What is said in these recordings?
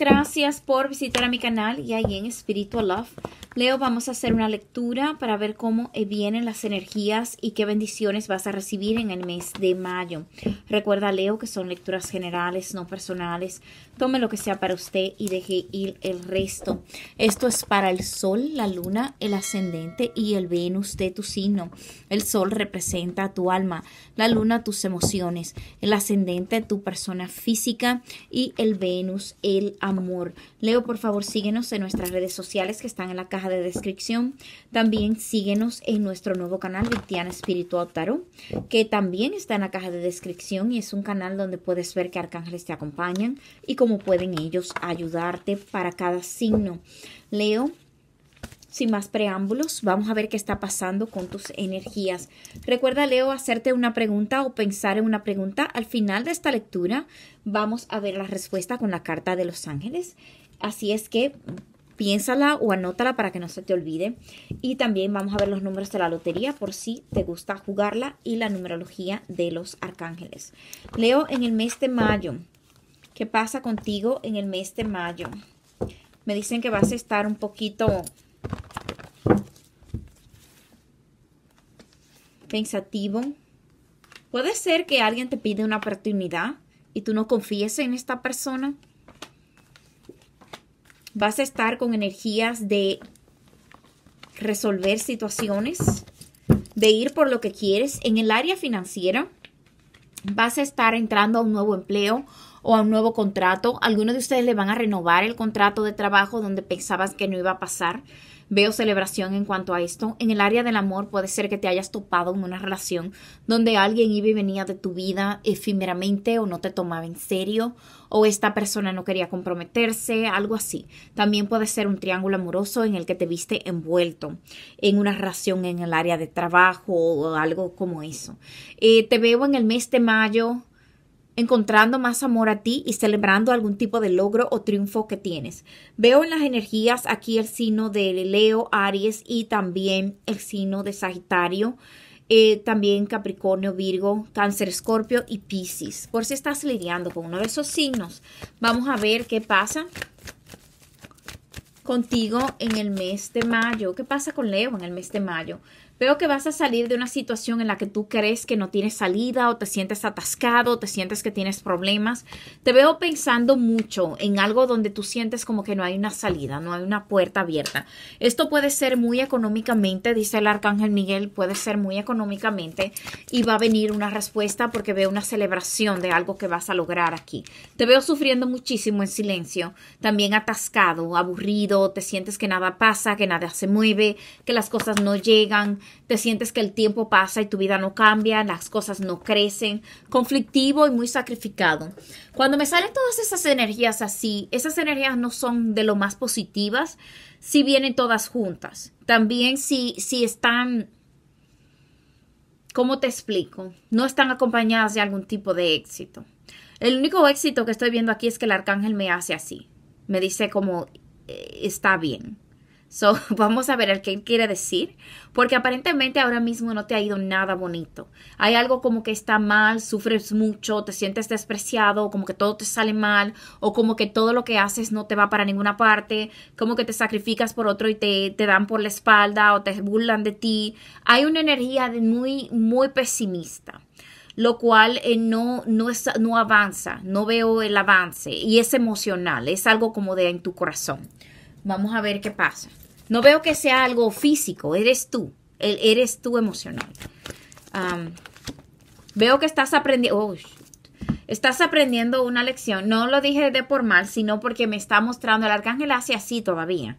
gracias por visitar a mi canal y ahí en Spiritual Love. Leo, vamos a hacer una lectura para ver cómo eh, vienen las energías y qué bendiciones vas a recibir en el mes de mayo. Recuerda, Leo, que son lecturas generales, no personales. Tome lo que sea para usted y deje ir el resto. Esto es para el sol, la luna, el ascendente y el Venus de tu signo. El sol representa tu alma, la luna tus emociones, el ascendente tu persona física y el Venus el amor. Leo, por favor, síguenos en nuestras redes sociales que están en la caja de descripción. También síguenos en nuestro nuevo canal Victiana Espiritual Tarot, que también está en la caja de descripción y es un canal donde puedes ver que arcángeles te acompañan y cómo cómo pueden ellos ayudarte para cada signo. Leo, sin más preámbulos, vamos a ver qué está pasando con tus energías. Recuerda, Leo, hacerte una pregunta o pensar en una pregunta. Al final de esta lectura vamos a ver la respuesta con la carta de los ángeles. Así es que piénsala o anótala para que no se te olvide. Y también vamos a ver los números de la lotería por si te gusta jugarla y la numerología de los arcángeles. Leo, en el mes de mayo qué pasa contigo en el mes de mayo. Me dicen que vas a estar un poquito pensativo. Puede ser que alguien te pide una oportunidad y tú no confíes en esta persona. Vas a estar con energías de resolver situaciones, de ir por lo que quieres. En el área financiera vas a estar entrando a un nuevo empleo o a un nuevo contrato. Algunos de ustedes le van a renovar el contrato de trabajo donde pensabas que no iba a pasar. Veo celebración en cuanto a esto. En el área del amor puede ser que te hayas topado en una relación donde alguien iba y venía de tu vida efímeramente o no te tomaba en serio o esta persona no quería comprometerse, algo así. También puede ser un triángulo amoroso en el que te viste envuelto en una relación en el área de trabajo o algo como eso. Eh, te veo en el mes de mayo encontrando más amor a ti y celebrando algún tipo de logro o triunfo que tienes. Veo en las energías aquí el signo de Leo, Aries y también el signo de Sagitario. Eh, también Capricornio, Virgo, Cáncer, Escorpio y Pisces Por si estás lidiando con uno de esos signos, vamos a ver qué pasa contigo en el mes de mayo. ¿Qué pasa con Leo en el mes de mayo? Veo que vas a salir de una situación en la que tú crees que no tienes salida o te sientes atascado, o te sientes que tienes problemas. Te veo pensando mucho en algo donde tú sientes como que no hay una salida, no hay una puerta abierta. Esto puede ser muy económicamente, dice el arcángel Miguel, puede ser muy económicamente y va a venir una respuesta porque veo una celebración de algo que vas a lograr aquí. Te veo sufriendo muchísimo en silencio, también atascado, aburrido, te sientes que nada pasa, que nada se mueve, que las cosas no llegan te sientes que el tiempo pasa y tu vida no cambia, las cosas no crecen, conflictivo y muy sacrificado. Cuando me salen todas esas energías así, esas energías no son de lo más positivas si vienen todas juntas. También si, están, ¿cómo te explico? No están acompañadas de algún tipo de éxito. El único éxito que estoy viendo aquí es que el arcángel me hace así. Me dice como, eh, está bien vamos a ver qué quiere decir, porque aparentemente ahora mismo no te ha ido nada bonito. Hay algo como que está mal, sufres mucho, te sientes despreciado, como que todo te sale mal, o como que todo lo que haces no te va para ninguna parte, como que te sacrificas por otro y te, te dan por la espalda o te burlan de ti. Hay una energía de muy, muy pesimista lo cual eh, no, no, no avanza, no veo el avance y es emocional, es algo como de en tu corazón. Vamos a ver qué pasa. No veo que sea algo físico, eres tú, eres tú emocional. veo que estás aprendiendo, oh, estás aprendiendo una lección. No lo dije de por mal, sino porque me está mostrando el arcángel hacia así todavía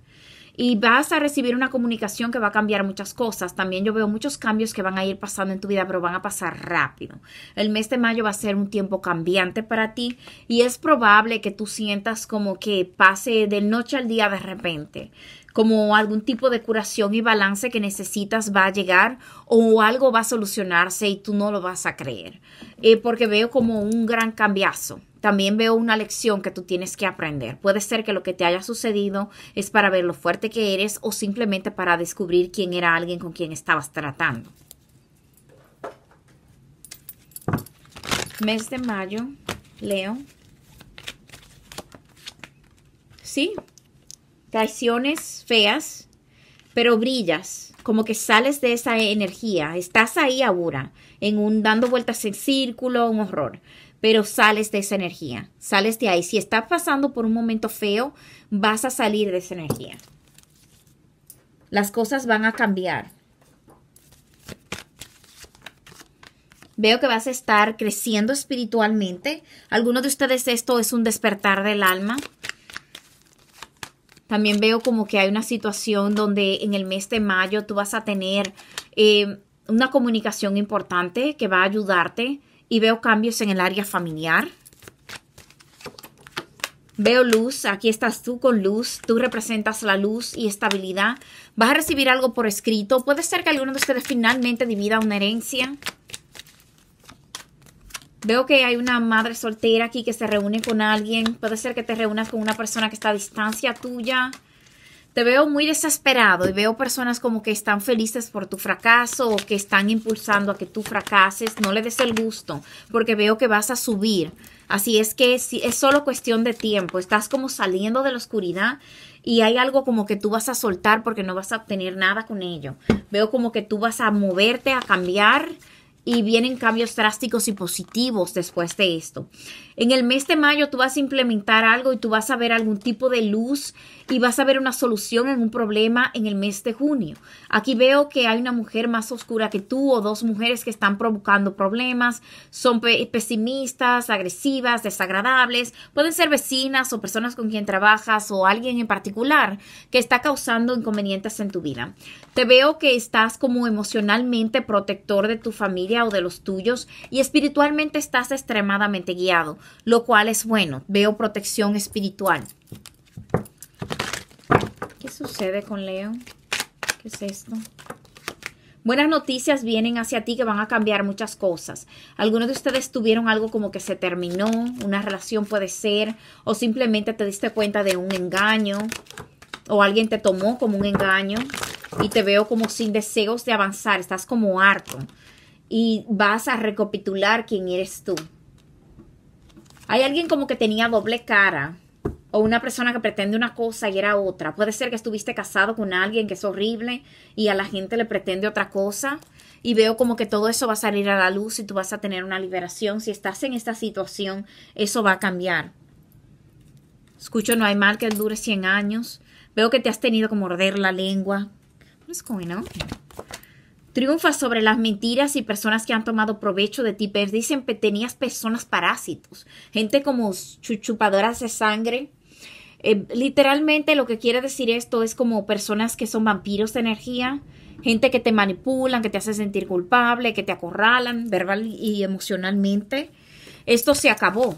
y vas a recibir una comunicación que va a cambiar muchas cosas. También yo veo muchos cambios que van a ir pasando en tu vida, pero van a pasar rápido. El mes de mayo va a ser un tiempo cambiante para ti y es probable que tú sientas como que pase de noche al día de repente como algún tipo de curación y balance que necesitas va a llegar o algo va a solucionarse y tú no lo vas a creer. Eh, porque veo como un gran cambiazo. También veo una lección que tú tienes que aprender. Puede ser que lo que te haya sucedido es para ver lo fuerte que eres o simplemente para descubrir quién era alguien con quien estabas tratando. Mes de mayo, Leo. Sí, traiciones feas, pero brillas, como que sales de esa energía. Estás ahí ahora, en un dando vueltas en círculo, un horror, pero sales de esa energía, sales de ahí. Si estás pasando por un momento feo, vas a salir de esa energía. Las cosas van a cambiar. Veo que vas a estar creciendo espiritualmente. Algunos de ustedes esto es un despertar del alma. También veo como que hay una situación donde en el mes de mayo tú vas a tener eh, una comunicación importante que va a ayudarte y veo cambios en el área familiar. Veo luz, aquí estás tú con luz, tú representas la luz y estabilidad. Vas a recibir algo por escrito. Puede ser que alguno de ustedes finalmente divida una herencia. Veo que hay una madre soltera aquí que se reúne con alguien. Puede ser que te reúnas con una persona que está a distancia tuya. Te veo muy desesperado y veo personas como que están felices por tu fracaso o que están impulsando a que tú fracases. No le des el gusto porque veo que vas a subir. Así es que es, solo cuestión de tiempo. Estás como saliendo de la oscuridad y hay algo como que tú vas a soltar porque no vas a obtener nada con ello. Veo como que tú vas a moverte, a cambiar y vienen cambios drásticos y positivos después de esto. En el mes de mayo tú vas a implementar algo y tú vas a ver algún tipo de luz y vas a ver una solución en un problema en el mes de junio. Aquí veo que hay una mujer más oscura que tú o dos mujeres que están provocando problemas, son pesimistas, agresivas, desagradables, pueden ser vecinas o personas con quien trabajas o alguien en particular que está causando inconvenientes en tu vida. Te veo que estás como emocionalmente protector de tu familia o de los tuyos y espiritualmente estás extremadamente guiado lo cual es bueno. Veo protección espiritual. ¿Qué sucede con Leo? ¿Qué es esto? Buenas noticias vienen hacia ti que van a cambiar muchas cosas. Algunos de ustedes tuvieron algo como que se terminó, una relación puede ser, o simplemente te diste cuenta de un engaño, o alguien te tomó como un engaño y te veo como sin deseos de avanzar, estás como harto y vas a recapitular quién eres tú. Hay alguien como que tenía doble cara o una persona que pretende una cosa y era otra. Puede ser que estuviste casado con alguien que es horrible y a la gente le pretende otra cosa y veo como que todo eso va a salir a la luz y tú vas a tener una liberación. Si estás en esta situación, eso va a cambiar. Escucho, no hay mal que dure 100 años. Veo que te has tenido que morder la lengua. ¿Qué es going Triunfa sobre las mentiras y personas que han tomado provecho de ti. Dicen que tenías personas parásitos, gente como chuchupadoras de sangre. Eh, literalmente lo que quiere decir esto es como personas que son vampiros de energía, gente que te manipulan, que te hace sentir culpable, que te acorralan verbal y emocionalmente. Esto se acabó.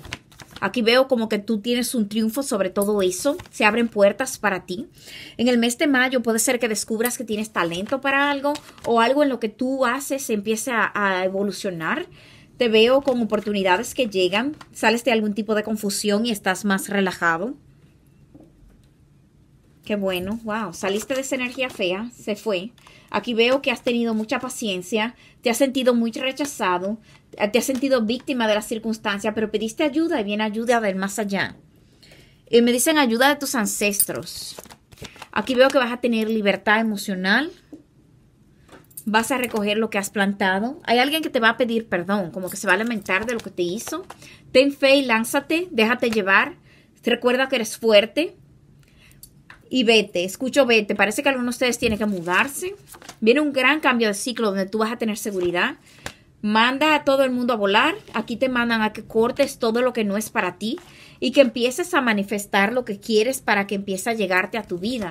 Aquí veo como que tú tienes un triunfo sobre todo eso. Se abren puertas para ti. En el mes de mayo puede ser que descubras que tienes talento para algo o algo en lo que tú haces empiece a evolucionar. Te veo con oportunidades que llegan. Sales de algún tipo de confusión y estás más relajado. Qué bueno, wow, saliste de esa energía fea, se fue. Aquí veo que has tenido mucha paciencia, te has sentido muy rechazado, eh, te has sentido víctima de las circunstancia, pero pediste ayuda y viene ayuda del más allá. Y me dicen ayuda de tus ancestros. Aquí veo que vas a tener libertad emocional. Vas a recoger lo que has plantado. Hay alguien que te va a pedir perdón, como que se va a lamentar de lo que te hizo. Ten fe y lánzate, déjate llevar. Recuerda que eres fuerte. Y vete, escucho, vete. Parece que algunos de ustedes tienen que mudarse. Viene un gran cambio de ciclo donde tú vas a tener seguridad manda a todo el mundo a volar, aquí te mandan a que cortes todo lo que no es para ti y que empieces a manifestar lo que quieres para que empiece a llegarte a tu vida.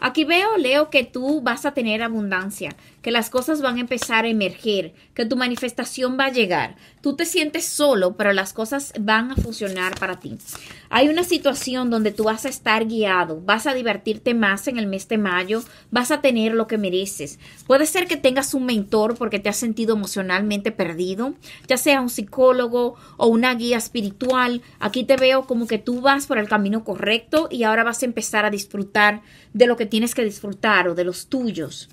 Aquí veo, Leo, que tú vas a tener abundancia, que las cosas van a empezar a emerger, que tu manifestación va a llegar. Tú te sientes solo, pero las cosas van a funcionar para ti. Hay una situación donde tú vas a estar guiado, vas a divertirte más en el mes de mayo, vas a tener lo que mereces. Puede ser que tengas un mentor porque te has sentido emocionalmente perdido, ya sea un psicólogo o una guía espiritual. Aquí te veo como que tú vas por el camino correcto y ahora vas a empezar a disfrutar de lo que tienes que disfrutar o de los tuyos.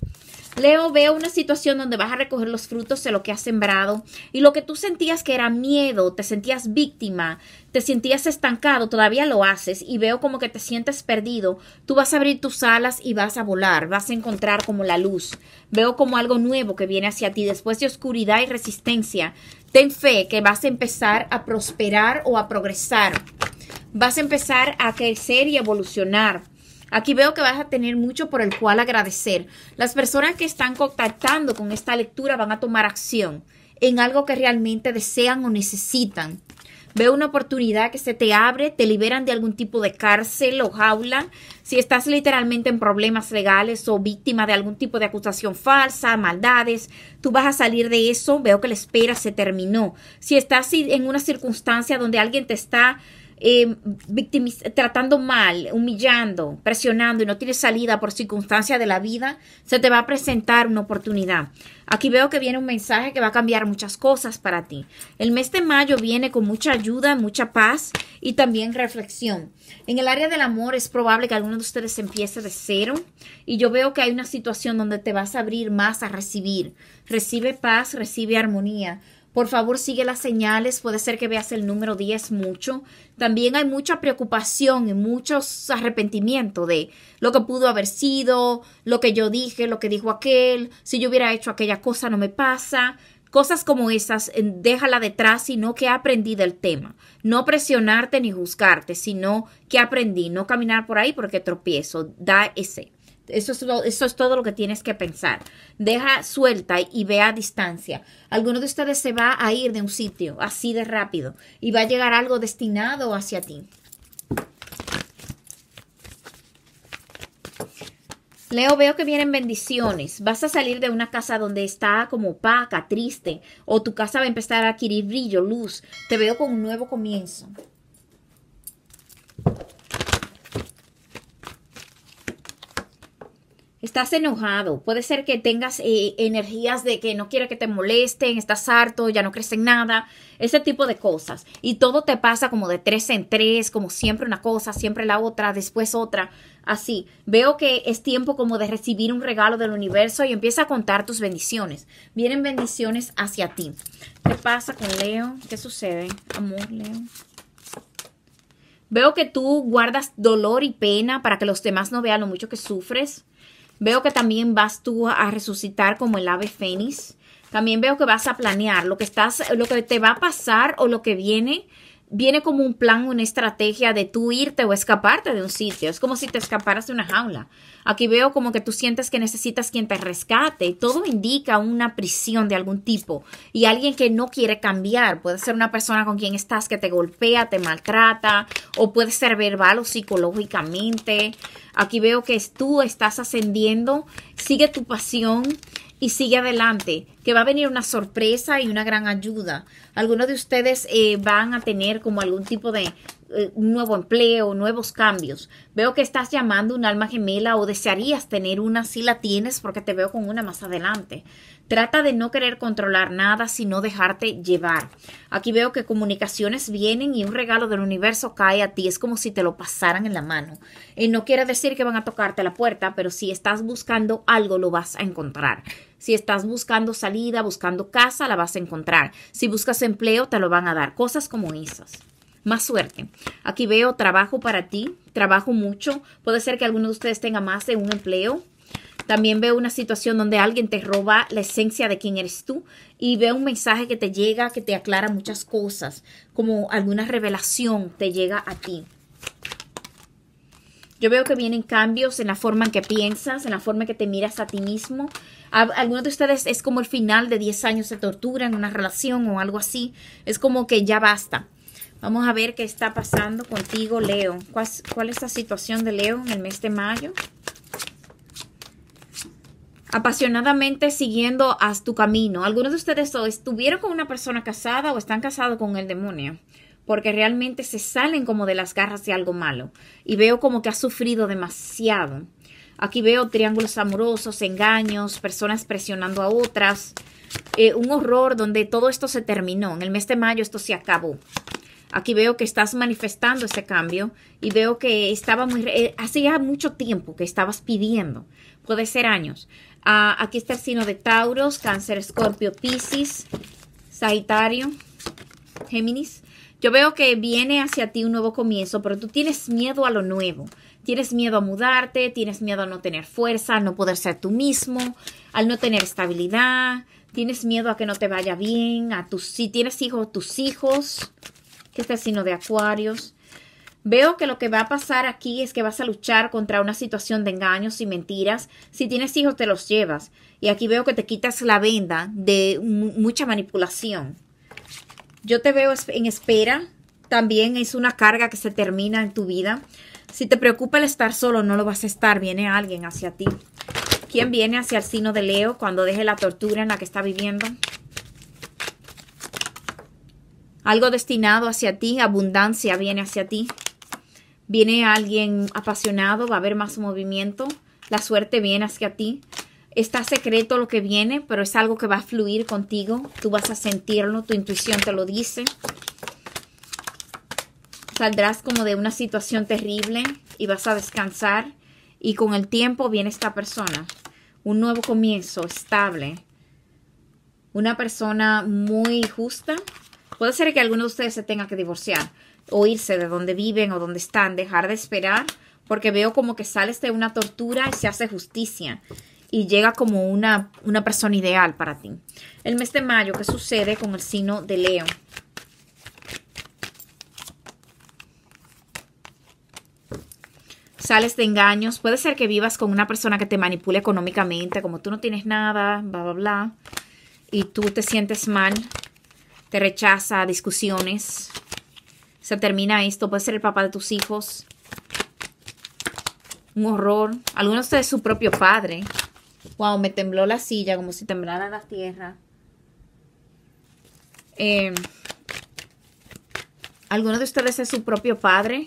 Leo, veo una situación donde vas a recoger los frutos de lo que has sembrado y lo que tú sentías que era miedo, te sentías víctima, te sentías estancado, todavía lo haces y veo como que te sientes perdido. Tú vas a abrir tus alas y vas a volar, vas a encontrar como la luz. Veo como algo nuevo que viene hacia ti después de oscuridad y resistencia. Ten fe que vas a empezar a prosperar o a progresar. Vas a empezar a crecer y evolucionar Aquí veo que vas a tener mucho por el cual agradecer. Las personas que están contactando con esta lectura van a tomar acción en algo que realmente desean o necesitan. Veo una oportunidad que se te abre, te liberan de algún tipo de cárcel o jaula. Si estás literalmente en problemas legales o víctima de algún tipo de acusación falsa, maldades, tú vas a salir de eso. Veo que la espera se terminó. Si estás en una circunstancia donde alguien te está eh, tratando mal, humillando, presionando y no tiene salida por circunstancias de la vida, se te va a presentar una oportunidad. Aquí veo que viene un mensaje que va a cambiar muchas cosas para ti. El mes de mayo viene con mucha ayuda, mucha paz y también reflexión. En el área del amor es probable que alguno de ustedes empiece de cero y yo veo que hay una situación donde te vas a abrir más a recibir. Recibe paz, recibe armonía por favor, sigue las señales. Puede ser que veas el número 10 mucho. También hay mucha preocupación y muchos arrepentimientos de lo que pudo haber sido, lo que yo dije, lo que dijo aquel. Si yo hubiera hecho aquella cosa, no me pasa. Cosas como esas, eh, déjala detrás, sino que aprendí del tema. No presionarte ni juzgarte, sino que aprendí. No caminar por ahí porque tropiezo. Da ese. Eso es, todo lo que tienes que pensar. Deja suelta y ve a distancia. Alguno de ustedes se va a ir de un sitio así de rápido y va a llegar algo destinado hacia ti. Leo, veo que vienen bendiciones. Vas a salir de una casa donde está como opaca, triste, o tu casa va a empezar a adquirir brillo, luz. Te veo con un nuevo comienzo. estás enojado, puede ser que tengas eh, energías de que no quiere que te molesten, estás harto, ya no crees en nada, ese tipo de cosas. Y todo te pasa como de tres en tres, como siempre una cosa, siempre la otra, después otra, así. Veo que es tiempo como de recibir un regalo del universo y empieza a contar tus bendiciones. Vienen bendiciones hacia ti. ¿Qué pasa con Leo? ¿Qué sucede? Amor, Leo. Veo que tú guardas dolor y pena para que los demás no vean lo mucho que sufres Veo que también vas tú a resucitar como el ave fénix. También veo que vas a planear lo que estás, lo que te va a pasar o lo que viene viene como un plan, una estrategia de tú irte o escaparte de un sitio. Es como si te escaparas de una jaula. Aquí veo como que tú sientes que necesitas quien te rescate. Todo indica una prisión de algún tipo y alguien que no quiere cambiar. Puede ser una persona con quien estás que te golpea, te maltrata o puede ser verbal o psicológicamente. Aquí veo que tú estás ascendiendo, sigue tu pasión y sigue adelante, que va a venir una sorpresa y una gran ayuda. Algunos de ustedes eh, van a tener como algún tipo de eh, nuevo empleo, nuevos cambios. Veo que estás llamando un alma gemela o desearías tener una si la tienes porque te veo con una más adelante. Trata de no querer controlar nada, sino dejarte llevar. Aquí veo que comunicaciones vienen y un regalo del universo cae a ti. Es como si te lo pasaran en la mano. Y no quiere decir que van a tocarte la puerta, pero si estás buscando algo, lo vas a encontrar. Si estás buscando salida, buscando casa, la vas a encontrar. Si buscas empleo, te lo van a dar. Cosas como esas más suerte. Aquí veo trabajo para ti, trabajo mucho. Puede ser que alguno de ustedes tenga más de un empleo. También veo una situación donde alguien te roba la esencia de quién eres tú y veo un mensaje que te llega, que te aclara muchas cosas, como alguna revelación te llega a ti. Yo veo que vienen cambios en la forma en que piensas, en la forma en que te miras a ti mismo. Algunos de ustedes es como el final de 10 años de tortura en una relación o algo así. Es como que ya basta. Vamos a ver qué está pasando contigo, Leo. ¿Cuál, cuál es la situación de Leo en el mes de mayo? apasionadamente siguiendo a tu camino. Algunos de ustedes estuvieron con una persona casada o están casados con el demonio, porque realmente se salen como de las garras de algo malo. Y veo como que ha sufrido demasiado. Aquí veo triángulos amorosos, engaños, personas presionando a otras. Eh, un horror donde todo esto se terminó. En el mes de mayo esto se acabó. Aquí veo que estás manifestando ese cambio y veo que estaba muy, eh, hacía mucho tiempo que estabas pidiendo, puede ser años, Ah, aquí está el signo de Tauros, Cáncer, Escorpio, Piscis, Sagitario, Géminis. Yo veo que viene hacia ti un nuevo comienzo, pero tú tienes miedo a lo nuevo. Tienes miedo a mudarte, tienes miedo a no tener fuerza, a no poder ser tú mismo, al no tener estabilidad, tienes miedo a que no te vaya bien, a tus si tienes hijos, tus hijos, que está el signo de Acuarios, Veo que lo que va a pasar aquí es que vas a luchar contra una situación de engaños y mentiras. Si tienes hijos, te los llevas. Y aquí veo que te quitas la venda de mucha manipulación. Yo te veo en espera. También es una carga que se termina en tu vida. Si te preocupa el estar solo, no lo vas a estar. Viene alguien hacia ti. ¿Quién viene hacia el signo de Leo cuando deje la tortura en la que está viviendo? Algo destinado hacia ti, abundancia viene hacia ti. Viene alguien apasionado, va a haber más movimiento. La suerte viene hacia ti. Está secreto lo que viene, pero es algo que va a fluir contigo. Tú vas a sentirlo, tu intuición te lo dice. Saldrás como de una situación terrible y vas a descansar. Y con el tiempo viene esta persona. Un nuevo comienzo estable. Una persona muy justa. Puede ser que alguno de ustedes se tenga que divorciar o irse de donde viven o donde están, dejar de esperar, porque veo como que sales de este una tortura y se hace justicia y llega como una, una persona ideal para ti. El mes de mayo, ¿qué sucede con el signo de Leo? sales de engaños. Puede ser que vivas con una persona que te manipule económicamente, como tú no tienes nada, bla, bla, bla. Y tú te sientes mal, te rechaza, discusiones se termina esto. Puede ser el papá de tus hijos. Un horror. Algunos de su propio padre. Wow, me tembló la silla como si temblara la tierra. Eh, ¿Alguno de ustedes es su propio padre?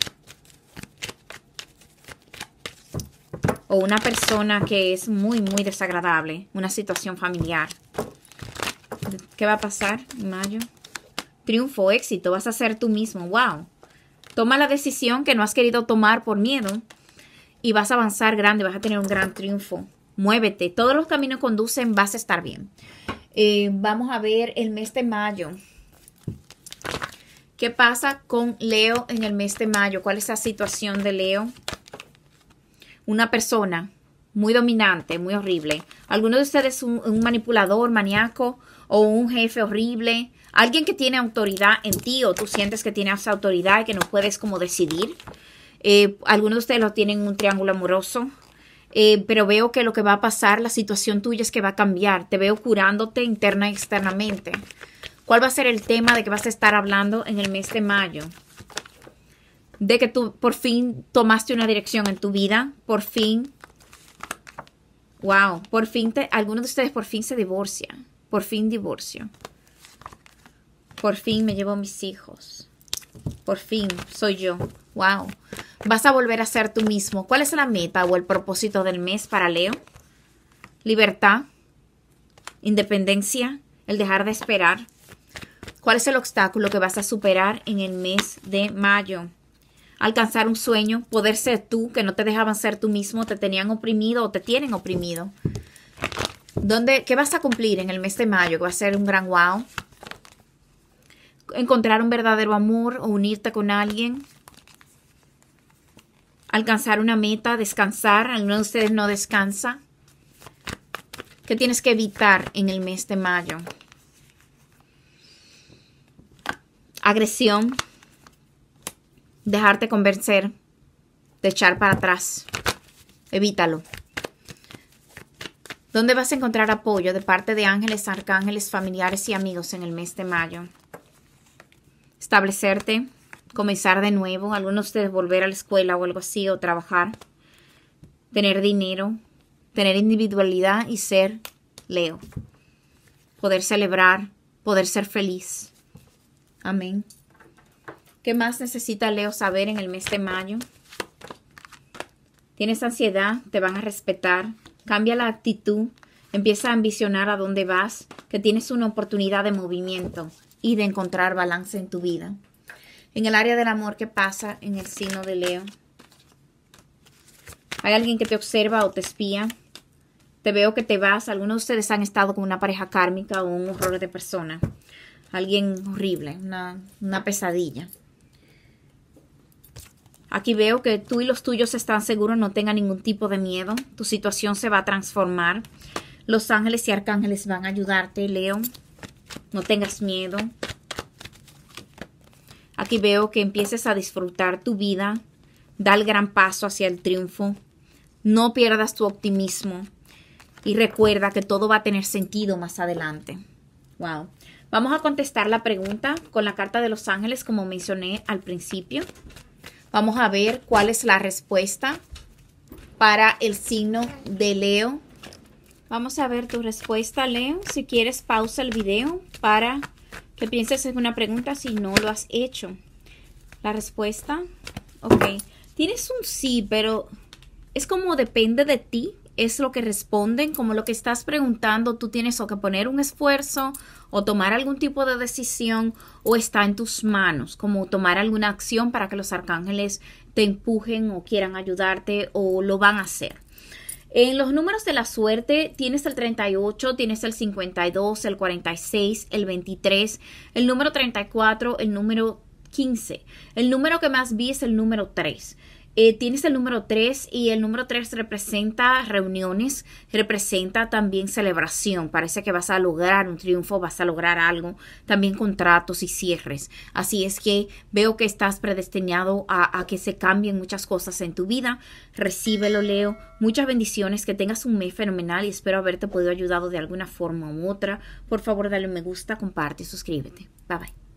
O una persona que es muy, muy desagradable. Una situación familiar. ¿Qué va a pasar mayo? triunfo, éxito, vas a ser tú mismo, wow. Toma la decisión que no has querido tomar por miedo y vas a avanzar grande, vas a tener un gran triunfo. Muévete, todos los caminos conducen, vas a estar bien. Eh, vamos a ver el mes de mayo. ¿Qué pasa con Leo en el mes de mayo? ¿Cuál es la situación de Leo? Una persona muy dominante, muy horrible. ¿Alguno de ustedes es un, manipulador, maníaco o un jefe horrible? Alguien que tiene autoridad en ti o tú sientes que tienes autoridad y que no puedes como decidir. Eh, Algunos de ustedes lo tienen en un triángulo amoroso. Eh, pero veo que lo que va a pasar, la situación tuya es que va a cambiar. Te veo curándote interna y externamente. ¿Cuál va a ser el tema de que vas a estar hablando en el mes de mayo? De que tú por fin tomaste una dirección en tu vida, por fin Wow, por fin, te, algunos de ustedes por fin se divorcian. Por fin divorcio. Por fin me llevo a mis hijos. Por fin soy yo. Wow. Vas a volver a ser tú mismo. ¿Cuál es la meta o el propósito del mes para Leo? Libertad, independencia, el dejar de esperar. ¿Cuál es el obstáculo que vas a superar en el mes de mayo? alcanzar un sueño, poder ser tú, que no te dejaban ser tú mismo, te tenían oprimido o te tienen oprimido. ¿Dónde, ¿Qué vas a cumplir en el mes de mayo? Que va a ser un gran wow. Encontrar un verdadero amor o unirte con alguien. Alcanzar una meta, descansar. Algunos de ustedes no descansa. ¿Qué tienes que evitar en el mes de mayo? Agresión, dejarte convencer, de echar para atrás. Evítalo. ¿Dónde vas a encontrar apoyo de parte de ángeles, arcángeles, familiares y amigos en el mes de mayo? Establecerte, comenzar de nuevo, algunos de volver a la escuela o algo así, o trabajar, tener dinero, tener individualidad y ser Leo. Poder celebrar, poder ser feliz. Amén. ¿Qué más necesita Leo saber en el mes de mayo? Tienes ansiedad, te van a respetar. Cambia la actitud, empieza a ambicionar a dónde vas, que tienes una oportunidad de movimiento y de encontrar balance en tu vida. En el área del amor, ¿qué pasa en el signo de Leo? Hay alguien que te observa o te espía. Te veo que te vas. Algunos de ustedes han estado con una pareja kármica o un horror de persona. Alguien horrible, una, una pesadilla. Aquí veo que tú y los tuyos están seguros, no tengan ningún tipo de miedo. Tu situación se va a transformar. Los ángeles y arcángeles van a ayudarte, Leo. No tengas miedo. Aquí veo que empieces a disfrutar tu vida. Da el gran paso hacia el triunfo. No pierdas tu optimismo. Y recuerda que todo va a tener sentido más adelante. Wow. Vamos a contestar la pregunta con la carta de los ángeles, como mencioné al principio. Vamos a ver cuál es la respuesta para el signo de Leo. Vamos a ver tu respuesta, Leo. Si quieres, pausa el video para que pienses en una pregunta si no lo has hecho. La respuesta, ok. Tienes un sí, pero es como depende de ti, es lo que responden, como lo que estás preguntando, tú tienes o que poner un esfuerzo o tomar algún tipo de decisión o está en tus manos, como tomar alguna acción para que los arcángeles te empujen o quieran ayudarte o lo van a hacer. En los números de la suerte tienes el 38, tienes el 52, el 46, el 23, el número 34, el número 15. El número que más vi es el número 3. Eh, tienes el número 3 y el número 3 representa reuniones, representa también celebración. Parece que vas a lograr un triunfo, vas a lograr algo, también contratos y cierres. Así es que veo que estás predestinado a, que se cambien muchas cosas en tu vida. Recíbelo, Leo. Muchas bendiciones, que tengas un mes fenomenal y espero haberte podido ayudar de alguna forma u otra. Por favor, dale un me gusta, comparte y suscríbete. Bye bye.